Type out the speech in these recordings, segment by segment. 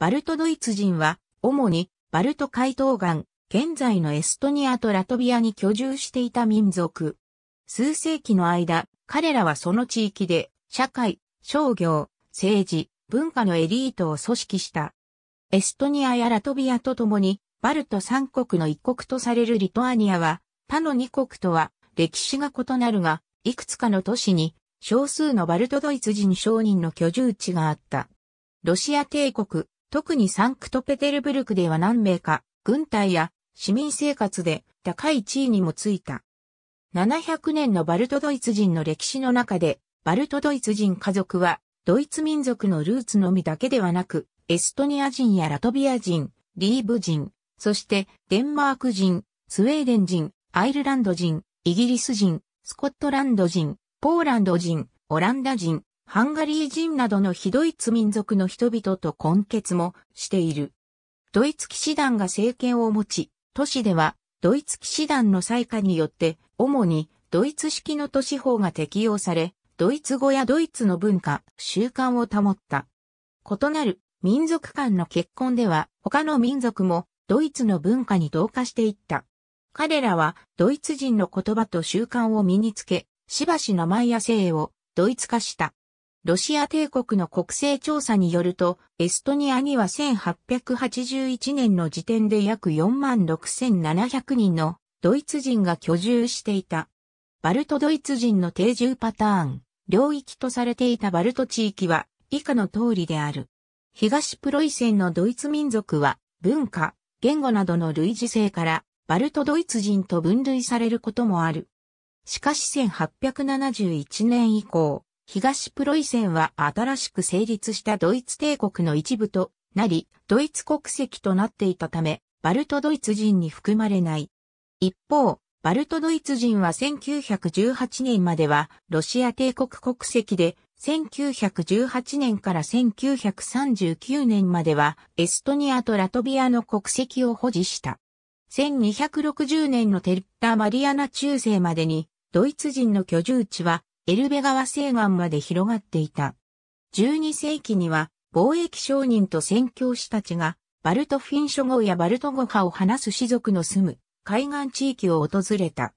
バルトドイツ人は、主にバルト海東岸、現在のエストニアとラトビアに居住していた民族。数世紀の間、彼らはその地域で、社会、商業、政治、文化のエリートを組織した。エストニアやラトビアと共に、バルト三国の一国とされるリトアニアは、他の二国とは歴史が異なるが、いくつかの都市に少数のバルトドイツ人商人の居住地があった。ロシア帝国、特にサンクトペテルブルクでは何名か、軍隊や市民生活で高い地位にもついた。700年のバルトドイツ人の歴史の中で、バルトドイツ人家族は、ドイツ民族のルーツのみだけではなく、エストニア人やラトビア人、リーブ人、そしてデンマーク人、スウェーデン人、アイルランド人、イギリス人、スコットランド人、ポーランド人、オランダ人、ハンガリー人などの非ドイツ民族の人々と根結もしている。ドイツ騎士団が政権を持ち、都市ではドイツ騎士団の採下によって、主にドイツ式の都市法が適用され、ドイツ語やドイツの文化、習慣を保った。異なる民族間の結婚では、他の民族もドイツの文化に同化していった。彼らはドイツ人の言葉と習慣を身につけ、しばし名前や姓をドイツ化した。ロシア帝国の国勢調査によると、エストニアには1881年の時点で約46,700万人のドイツ人が居住していた。バルトドイツ人の定住パターン、領域とされていたバルト地域は以下の通りである。東プロイセンのドイツ民族は文化、言語などの類似性からバルトドイツ人と分類されることもある。しかし1871年以降、東プロイセンは新しく成立したドイツ帝国の一部となり、ドイツ国籍となっていたため、バルトドイツ人に含まれない。一方、バルトドイツ人は1918年まではロシア帝国国籍で、1918年から1939年まではエストニアとラトビアの国籍を保持した。1260年のテッタ・マリアナ中世までにドイツ人の居住地はエルベ川西岸まで広がっていた。12世紀には貿易商人と宣教師たちがバルトフィン諸号やバルト語派を話す士族の住む海岸地域を訪れた。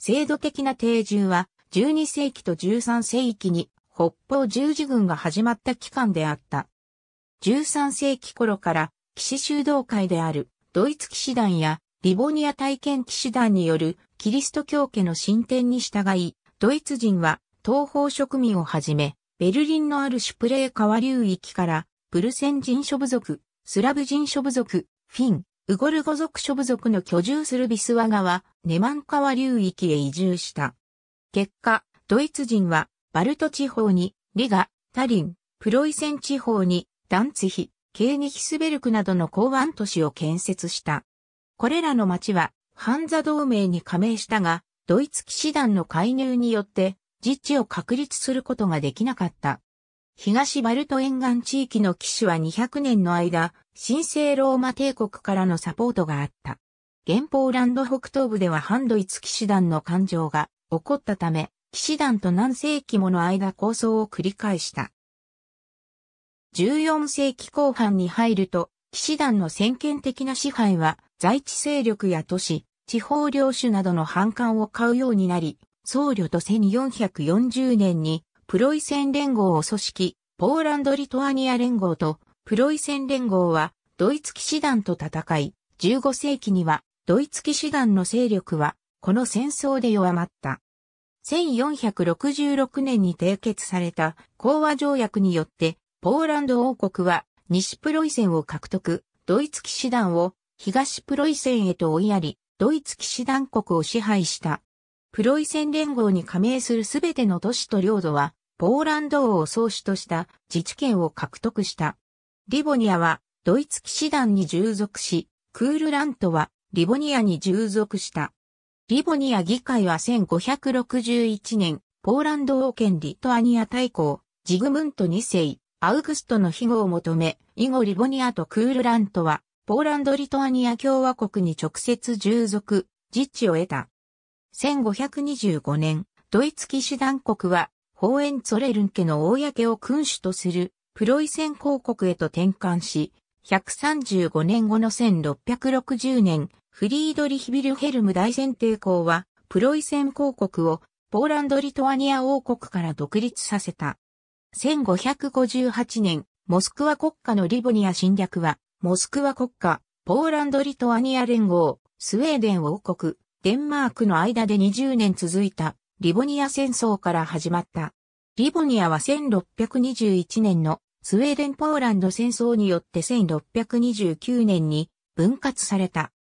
制度的な定住は12世紀と13世紀に北方十字軍が始まった期間であった。13世紀頃から騎士修道会であるドイツ騎士団やリボニア体験騎士団によるキリスト教家の進展に従い、ドイツ人は東方植民をはじめ、ベルリンのあるシュプレー川流域から、プルセン人諸部族、スラブ人諸部族、フィン、ウゴルゴ族諸部族の居住するビスワ川、ネマン川流域へ移住した。結果、ドイツ人は、バルト地方に、リガ、タリン、プロイセン地方に、ダンツヒ、ケーニヒスベルクなどの港湾都市を建設した。これらの町は、ハンザ同盟に加盟したが、ドイツ騎士団の介入によって、自治を確立することができなかった。東バルト沿岸地域の騎手は200年の間、神聖ローマ帝国からのサポートがあった。原ポーランド北東部では反ドイツ騎士団の感情が起こったため、騎士団と何世紀もの間構想を繰り返した。14世紀後半に入ると、騎士団の先見的な支配は、在地勢力や都市、地方領主などの反感を買うようになり、僧侶と1440年にプロイセン連合を組織、ポーランド・リトアニア連合とプロイセン連合はドイツ騎士団と戦い、15世紀にはドイツ騎士団の勢力はこの戦争で弱まった。1466年に締結された講和条約によってポーランド王国は西プロイセンを獲得、ドイツ騎士団を東プロイセンへと追いやり、ドイツ騎士団国を支配した。プロイセン連合に加盟するすべての都市と領土は、ポーランド王を創始とした自治権を獲得した。リボニアはドイツ騎士団に従属し、クールラントはリボニアに従属した。リボニア議会は1561年、ポーランド王権リトアニア大公、ジグムント2世、アウグストの庇護を求め、以後リボニアとクールラントは、ポーランド・リトアニア共和国に直接従属、自治を得た。1525年、ドイツ騎士団国は、ホーエンツォレルン家の公を君主とする、プロイセン公国へと転換し、135年後の1660年、フリードリヒ・ビルヘルム大戦。帝公は、プロイセン公国を、ポーランド・リトアニア王国から独立させた。1558年、モスクワ国家のリボニア侵略は、モスクワ国家、ポーランド・リトアニア連合、スウェーデン王国、デンマークの間で20年続いたリボニア戦争から始まった。リボニアは1621年のスウェーデン・ポーランド戦争によって1629年に分割された。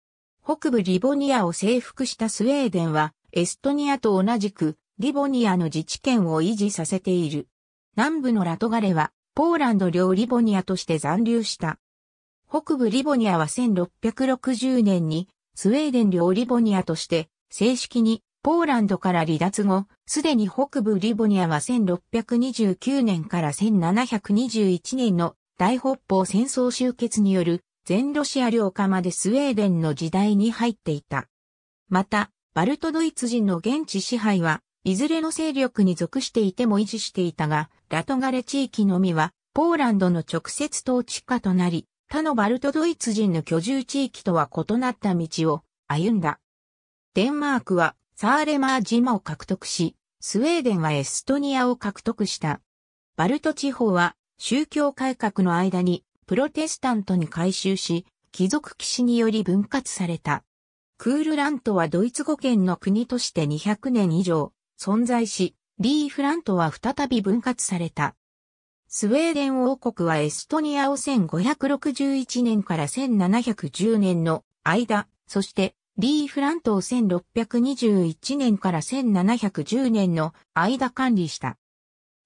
北部リボニアを征服したスウェーデンはエストニアと同じくリボニアの自治権を維持させている。南部のラトガレはポーランド領リボニアとして残留した。北部リボニアは1660年にスウェーデン領リボニアとして正式にポーランドから離脱後、すでに北部リボニアは1629年から1721年の大北方戦争終結による全ロシア領下までスウェーデンの時代に入っていた。また、バルトドイツ人の現地支配はいずれの勢力に属していても維持していたが、ラトガレ地域のみはポーランドの直接統治下となり、他のバルトドイツ人の居住地域とは異なった道を歩んだ。デンマークはサーレマー島を獲得し、スウェーデンはエストニアを獲得した。バルト地方は宗教改革の間にプロテスタントに改修し、貴族騎士により分割された。クールラントはドイツ語圏の国として200年以上存在し、リーフラントは再び分割された。スウェーデン王国はエストニアを1561年から1710年の間、そしてリー・フラントを1621年から1710年の間管理した。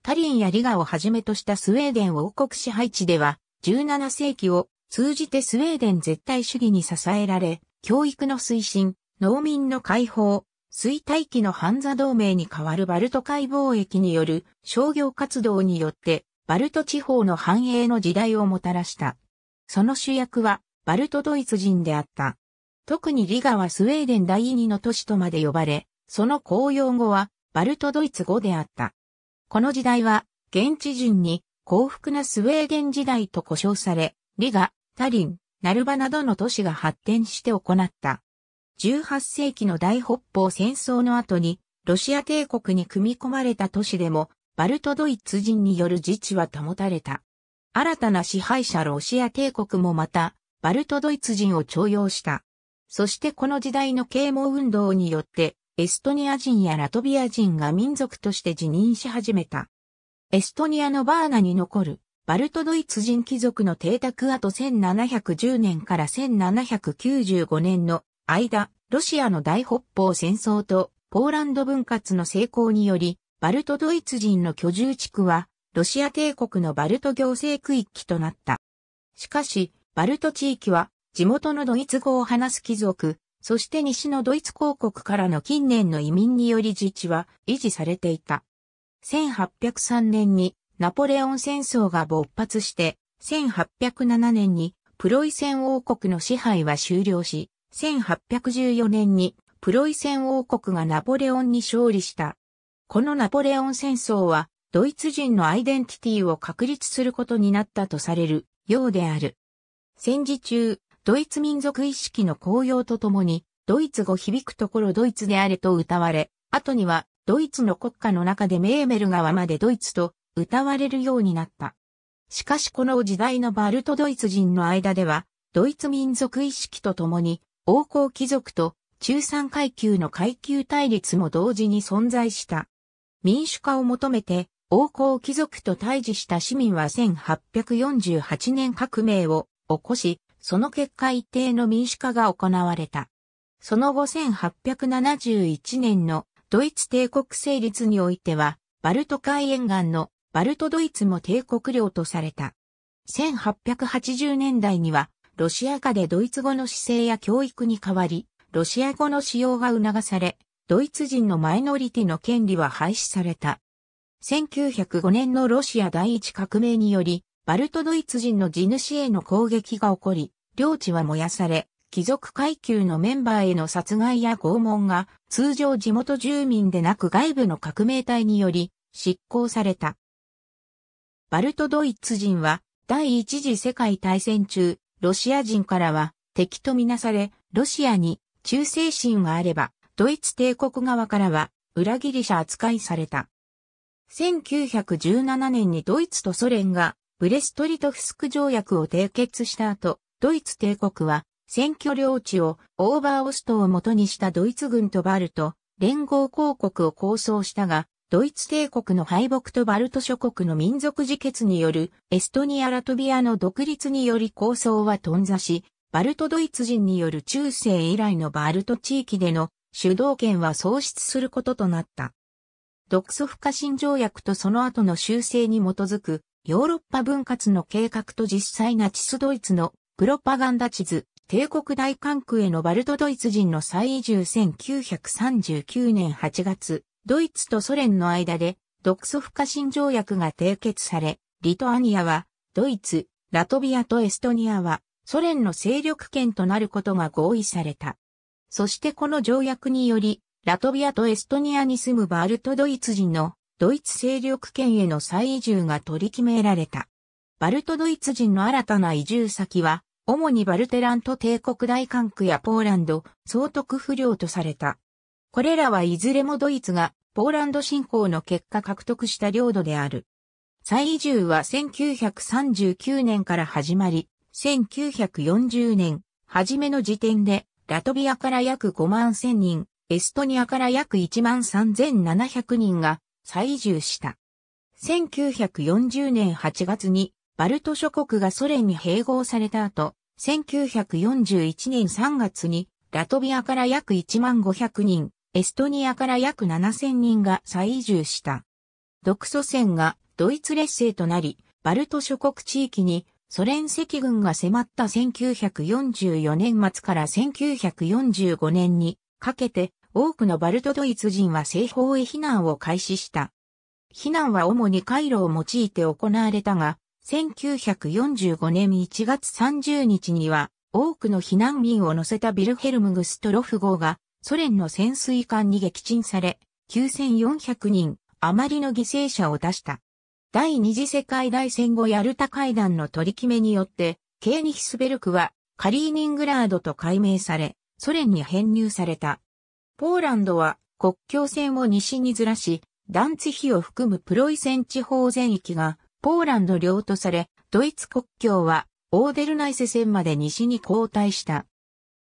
タリンやリガをはじめとしたスウェーデン王国支配地では、17世紀を通じてスウェーデン絶対主義に支えられ、教育の推進、農民の解放、衰退期のハンザ同盟に代わるバルト海貿易による商業活動によってバルト地方の繁栄の時代をもたらした。その主役は、バルトドイツ人であった。特にリガはスウェーデン第二の都市とまで呼ばれ、その公用語は、バルトドイツ語であった。この時代は、現地人に幸福なスウェーデン時代と呼称され、リガ、タリン、ナルバなどの都市が発展して行った。18世紀の大北方戦争の後に、ロシア帝国に組み込まれた都市でも、バルトドイツ人による自治は保たれた。新たな支配者ロシア帝国もまた、バルトドイツ人を徴用した。そしてこの時代の啓蒙運動によって、エストニア人やラトビア人が民族として辞任し始めた。エストニアのバーナに残る、バルトドイツ人貴族の邸宅後1710年から1795年の間、ロシアの大北方戦争とポーランド分割の成功により、バルトドイツ人の居住地区は、ロシア帝国のバルト行政区域となった。しかし、バルト地域は、地元のドイツ語を話す貴族、そして西のドイツ公国からの近年の移民により自治は維持されていた。1803年にナポレオン戦争が勃発して、1807年にプロイセン王国の支配は終了し、1814年にプロイセン王国がナポレオンに勝利した。このナポレオン戦争は、ドイツ人のアイデンティティを確立することになったとされるようである。戦時中、ドイツ民族意識の高揚とともに、ドイツ語響くところドイツであれと歌われ、後にはドイツの国家の中でメーメル川までドイツと歌われるようになった。しかしこの時代のバルトドイツ人の間では、ドイツ民族意識とともに、王侯貴族と中産階級の階級対立も同時に存在した。民主化を求めて、王侯貴族と対峙した市民は1848年革命を起こし、その結果一定の民主化が行われた。その後1871年のドイツ帝国成立においては、バルト海沿岸のバルトドイツも帝国領とされた。1880年代には、ロシア化でドイツ語の姿勢や教育に変わり、ロシア語の使用が促され、ドイツ人のマイノリティの権利は廃止された。1905年のロシア第一革命により、バルトドイツ人の地主への攻撃が起こり、領地は燃やされ、貴族階級のメンバーへの殺害や拷問が通常地元住民でなく外部の革命隊により執行された。バルトドイツ人は第一次世界大戦中、ロシア人からは敵とみなされ、ロシアに忠誠心があればドイツ帝国側からは裏切り者扱いされた。1917年にドイツとソ連がブレストリトフスク条約を締結した後、ドイツ帝国は選挙領地をオーバーオストを元にしたドイツ軍とバルト、連合公国を構想したが、ドイツ帝国の敗北とバルト諸国の民族自決によるエストニア・ラトビアの独立により構想は頓挫し、バルトドイツ人による中世以来のバルト地域での主導権は喪失することとなった。独ソ不可侵条約とその後の修正に基づくヨーロッパ分割の計画と実際ナチスドイツのプロパガンダ地図、帝国大管区へのバルトドイツ人の再移住1939年8月、ドイツとソ連の間で独ソ不可侵条約が締結され、リトアニアはドイツ、ラトビアとエストニアはソ連の勢力圏となることが合意された。そしてこの条約により、ラトビアとエストニアに住むバルトドイツ人のドイツ勢力圏への再移住が取り決められた。バルトドイツ人の新たな移住先は、主にバルテラント帝国大管区やポーランド、総督不良とされた。これらはいずれもドイツがポーランド侵攻の結果獲得した領土である。再移住は1939年から始まり、1940年、初めの時点でラトビアから約5万1000人、エストニアから約1万3700人が再移住した。1940年8月にバルト諸国がソ連に併合された後、1941年3月にラトビアから約1万500人、エストニアから約7000人が再移住した。独ソ戦がドイツ劣勢となり、バルト諸国地域にソ連赤軍が迫った1944年末から1945年にかけて多くのバルトドイツ人は西方へ避難を開始した。避難は主に回路を用いて行われたが、1945年1月30日には多くの避難民を乗せたビルヘルムグストロフ号がソ連の潜水艦に撃沈され、9400人余りの犠牲者を出した。第二次世界大戦後ヤルタ会談の取り決めによって、ケーニヒスベルクはカリーニングラードと改名され、ソ連に編入された。ポーランドは国境線を西にずらし、ダンツヒを含むプロイセン地方全域がポーランド領とされ、ドイツ国境はオーデルナイセ線まで西に後退した。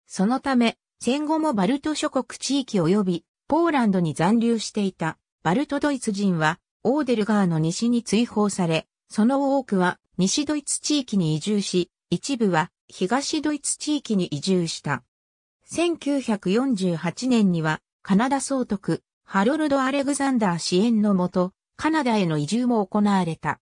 そのため、戦後もバルト諸国地域及びポーランドに残留していたバルトドイツ人はオーデルガーの西に追放され、その多くは西ドイツ地域に移住し、一部は東ドイツ地域に移住した。1948年にはカナダ総督ハロルド・アレグザンダー支援のもと、カナダへの移住も行われた。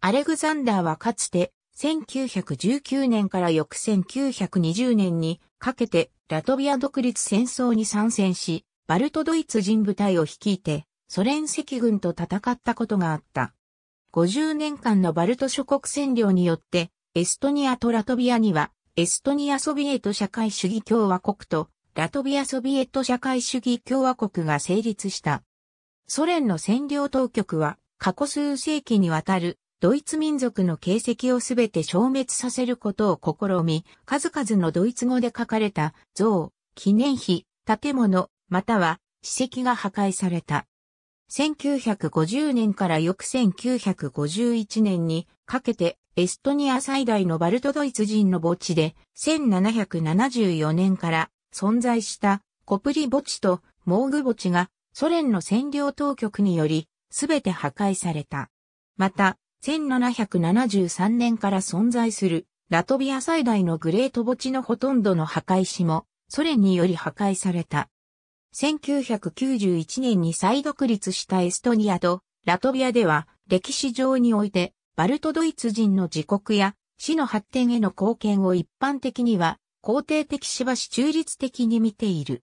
アレグザンダーはかつて1919年から翌1920年にかけてラトビア独立戦争に参戦し、バルトドイツ人部隊を率いてソ連赤軍と戦ったことがあった。50年間のバルト諸国占領によって、エストニアとラトビアには、エストニアソビエト社会主義共和国と、ラトビアソビエト社会主義共和国が成立した。ソ連の占領当局は、過去数世紀にわたる、ドイツ民族の形跡をすべて消滅させることを試み、数々のドイツ語で書かれた像、記念碑、建物、または史跡が破壊された。1950年から翌1951年にかけてエストニア最大のバルトドイツ人の墓地で1774年から存在したコプリ墓地とモーグ墓地がソ連の占領当局によりすべて破壊された。また1773年から存在するラトビア最大のグレート墓地のほとんどの壊石もソ連により破壊された。1991年に再独立したエストニアとラトビアでは歴史上においてバルトドイツ人の自国や市の発展への貢献を一般的には肯定的しばし中立的に見ている。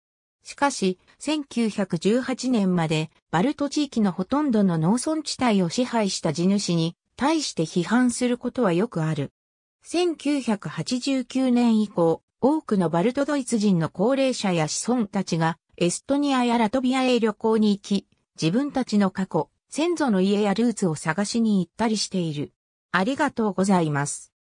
しかし、1918年までバルト地域のほとんどの農村地帯を支配した地主に対して批判することはよくある。1989年以降、多くのバルトドイツ人の高齢者や子孫たちがエストニアやラトビアへ旅行に行き、自分たちの過去、先祖の家やルーツを探しに行ったりしている。ありがとうございます。